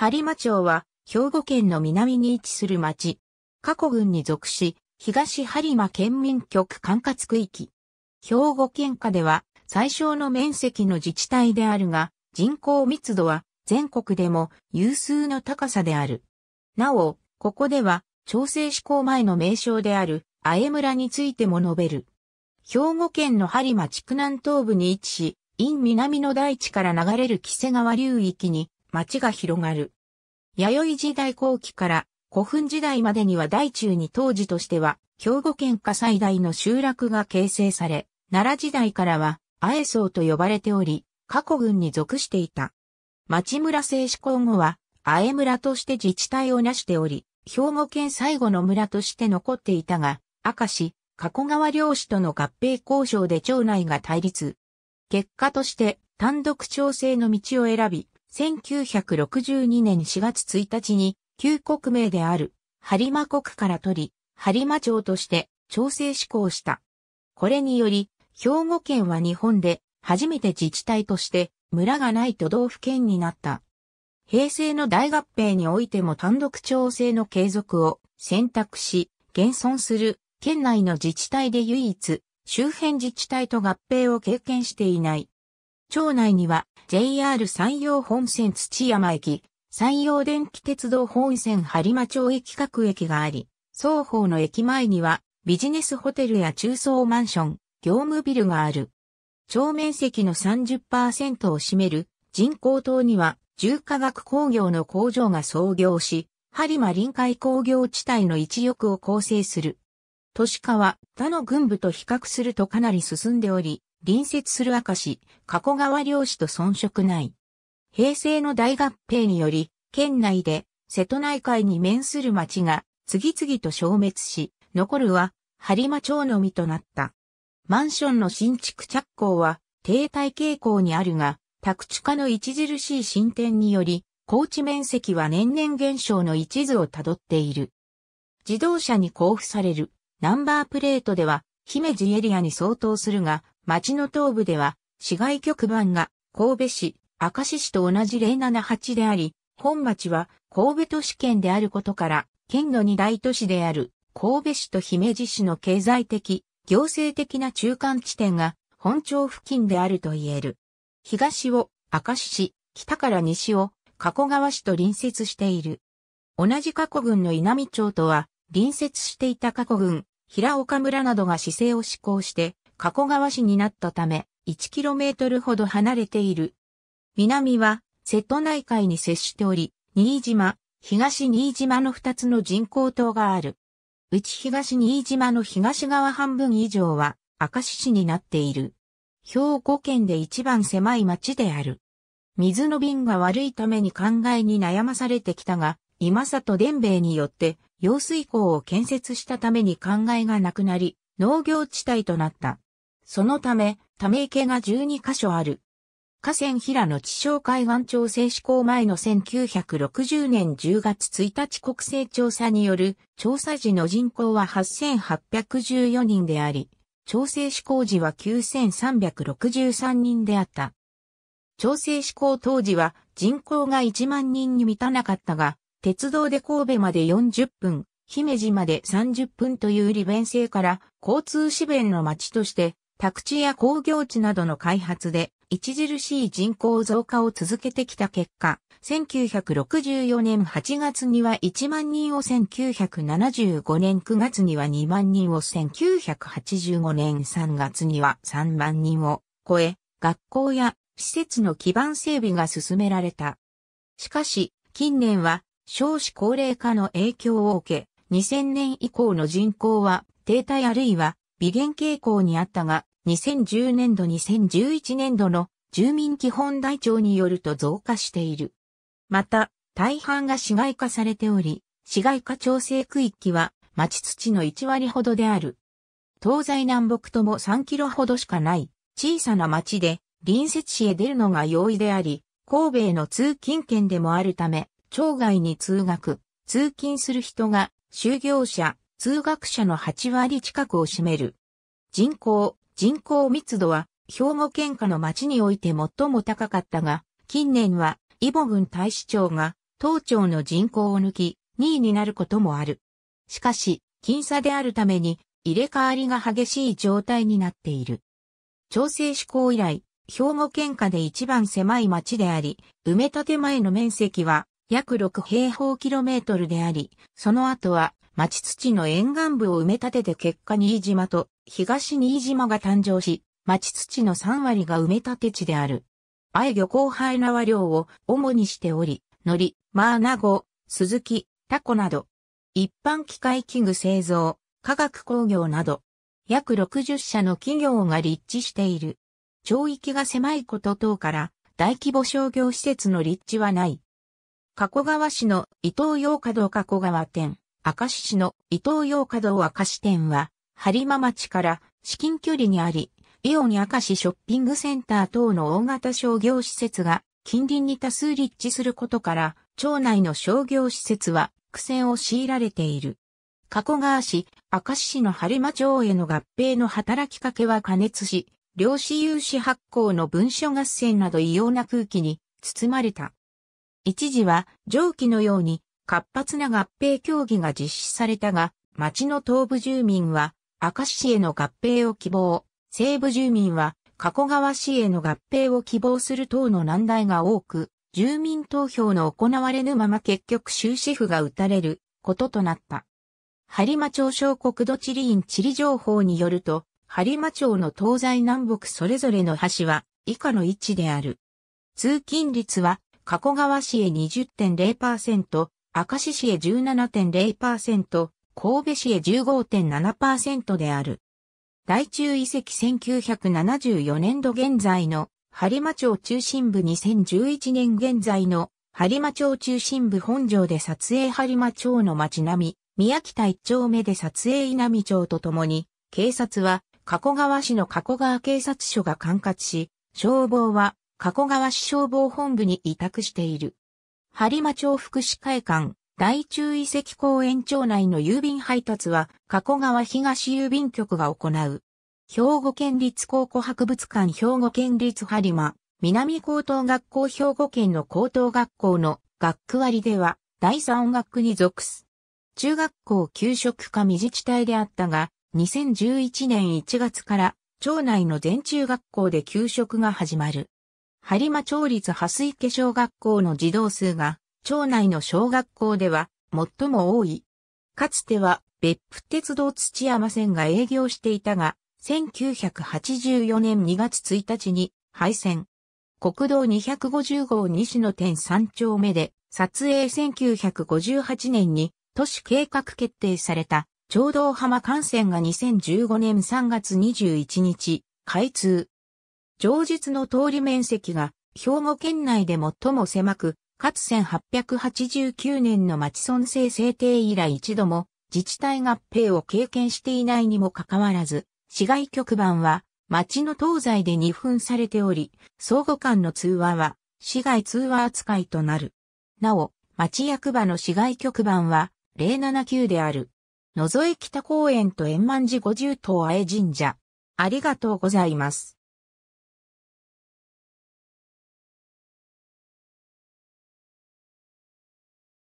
播磨町は、兵庫県の南に位置する町。過去郡に属し、東播磨県民局管轄区域。兵庫県下では、最小の面積の自治体であるが、人口密度は全国でも有数の高さである。なお、ここでは、調整施行前の名称である、あえ村についても述べる。兵庫県の播磨地区南東部に位置し、陰南の大地から流れる木瀬川流域に町が広がる。弥生時代後期から古墳時代までには大中に当時としては、兵庫県下最大の集落が形成され、奈良時代からは、ア荘と呼ばれており、過去軍に属していた。町村制施行後は、ア村として自治体を成しており、兵庫県最後の村として残っていたが、明石、加古川漁師との合併交渉で町内が対立。結果として、単独調整の道を選び、1962年4月1日に、旧国名である、播磨国から取り、播磨町として、調整施行した。これにより、兵庫県は日本で、初めて自治体として、村がない都道府県になった。平成の大合併においても単独調整の継続を選択し、現存する県内の自治体で唯一、周辺自治体と合併を経験していない。町内には JR 山陽本線土山駅、山陽電気鉄道本線播磨町駅各駅があり、双方の駅前にはビジネスホテルや中層マンション、業務ビルがある。町面積の30%を占める人工島には重化学工業の工場が創業し、播磨臨海工業地帯の一翼を構成する。都市化は他の軍部と比較するとかなり進んでおり、隣接する明石、加古川漁師と遜色ない。平成の大合併により、県内で瀬戸内海に面する町が次々と消滅し、残るは播磨町のみとなった。マンションの新築着工は停滞傾向にあるが、宅地化の著しい進展により、高地面積は年々減少の一途をたどっている。自動車に交付されるナンバープレートでは、姫路エリアに相当するが、町の東部では、市街局番が神戸市、明石市と同じ078であり、本町は神戸都市圏であることから、県の二大都市である神戸市と姫路市の経済的、行政的な中間地点が本町付近であると言える。東を明石市、北から西を加古川市と隣接している。同じ加古郡の稲美町とは隣接していた加古郡、平岡村などが市政を施行して加古川市になったため、1km ほど離れている。南は、瀬戸内海に接しており、新島、東新島の2つの人工島がある。うち東新島の東側半分以上は、明石市になっている。兵庫県で一番狭い町である。水の瓶が悪いために考えに悩まされてきたが、今里伝兵によって、用水港を建設したために考えがなくなり、農業地帯となった。そのため、ため池が12箇所ある。河川平野地小海岸調整施行前の1960年10月1日国勢調査による調査時の人口は8814人であり、調整施行時は9363人であった。調整施行当時は人口が1万人に満たなかったが、鉄道で神戸まで40分、姫路まで30分という利便性から交通支弁の町として宅地や工業地などの開発で著しい人口増加を続けてきた結果、1964年8月には1万人を1975年9月には2万人を1985年3月には3万人を超え、学校や施設の基盤整備が進められた。しかし、近年は少子高齢化の影響を受け、2000年以降の人口は停滞あるいは微減傾向にあったが、2010年度2011年度の住民基本台帳によると増加している。また、大半が市街化されており、市街化調整区域は町土の1割ほどである。東西南北とも3キロほどしかない小さな町で隣接市へ出るのが容易であり、神戸への通勤圏でもあるため、町外に通学、通勤する人が就業者、通学者の8割近くを占める。人口人口密度は兵庫県下の町において最も高かったが、近年はイボ郡大使町が当町の人口を抜き2位になることもある。しかし、僅差であるために入れ替わりが激しい状態になっている。調整施行以来、兵庫県下で一番狭い町であり、埋め立て前の面積は約6平方キロメートルであり、その後は町土の沿岸部を埋め立てて結果新島と東新島が誕生し、町土の3割が埋め立て地である。愛漁港廃縄漁を主にしており、海苔、マーナゴ、スズキ、タコなど、一般機械器具製造、化学工業など、約60社の企業が立地している。町域が狭いこと等から、大規模商業施設の立地はない。加古川市の伊東洋華道加古川店。明石市の伊東洋華堂明石店は、播磨町から至近距離にあり、イオン明石ショッピングセンター等の大型商業施設が近隣に多数立地することから、町内の商業施設は苦戦を強いられている。加古川市、明石市の播磨町への合併の働きかけは加熱し、量子融資発行の文書合戦など異様な空気に包まれた。一時は蒸気のように活発な合併協議が実施されたが、町の東部住民は、明石市への合併を希望、西部住民は、加古川市への合併を希望する等の難題が多く、住民投票の行われぬまま結局終止符が打たれることとなった。播磨町小国土地理院地理情報によると、播磨町の東西南北それぞれの橋は以下の位置である。通勤率は、加古川市へ20.0%、明石市へ17.0%、神戸市へ15.7%である。大中遺跡1974年度現在の、播磨町中心部2011年現在の、播磨町中心部本城で撮影播磨町の町並み、宮北一丁目で撮影稲美町とともに、警察は、加古川市の加古川警察署が管轄し、消防は、加古川市消防本部に委託している。播磨町福祉会館、大中遺跡公園町内の郵便配達は、加古川東郵便局が行う。兵庫県立考古博物館兵庫県立播磨、南高等学校兵庫県の高等学校の学区割では、第三学区に属す。中学校給食課未自治体であったが、2011年1月から、町内の全中学校で給食が始まる。播磨町立蓮池小学校の児童数が、町内の小学校では最も多い。かつては別府鉄道土山線が営業していたが、1984年2月1日に廃線。国道250号西野店3丁目で、撮影1958年に都市計画決定された、長道浜幹線が2015年3月21日、開通。上述の通り面積が兵庫県内で最も狭く、かつ1889年の町村制制定以来一度も自治体合併を経験していないにもかかわらず、市街局番は町の東西で二分されており、相互間の通話は市街通話扱いとなる。なお、町役場の市街局番は079である。野添北公園と円満寺五重塔あえ神社。ありがとうございます。